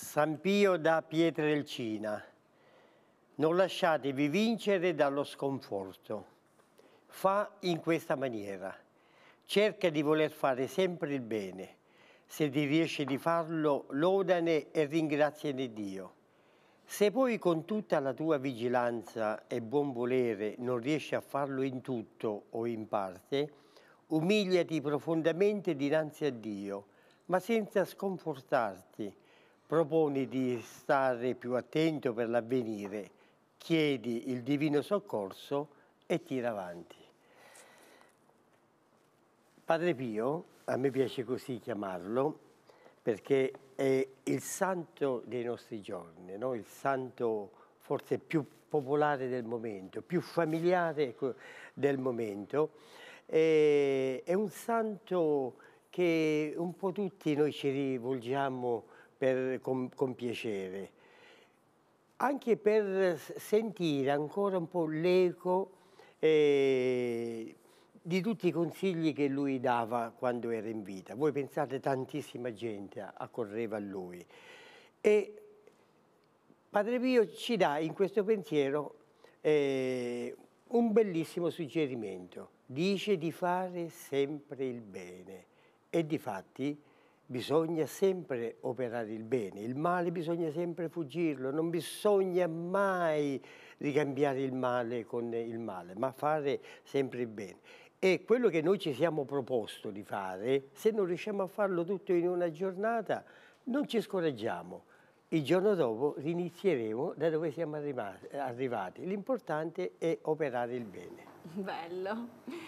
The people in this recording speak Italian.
San Pio da Pietrelcina, non lasciatevi vincere dallo sconforto. Fa in questa maniera. Cerca di voler fare sempre il bene. Se ti riesci di farlo, lodane e ringraziane Dio. Se poi con tutta la tua vigilanza e buon volere non riesci a farlo in tutto o in parte, umiliati profondamente dinanzi a Dio, ma senza sconfortarti, proponi di stare più attento per l'avvenire, chiedi il divino soccorso e tira avanti. Padre Pio, a me piace così chiamarlo, perché è il santo dei nostri giorni, no? il santo forse più popolare del momento, più familiare ecco, del momento. è un santo che un po' tutti noi ci rivolgiamo per, con, con piacere, anche per sentire ancora un po' l'eco eh, di tutti i consigli che lui dava quando era in vita. Voi pensate tantissima gente accorreva a lui e Padre Pio ci dà in questo pensiero eh, un bellissimo suggerimento. Dice di fare sempre il bene e di fatti bisogna sempre operare il bene, il male bisogna sempre fuggirlo, non bisogna mai ricambiare il male con il male, ma fare sempre il bene. E quello che noi ci siamo proposto di fare, se non riusciamo a farlo tutto in una giornata, non ci scoraggiamo. Il giorno dopo rinizieremo da dove siamo arrivati. L'importante è operare il bene. Bello.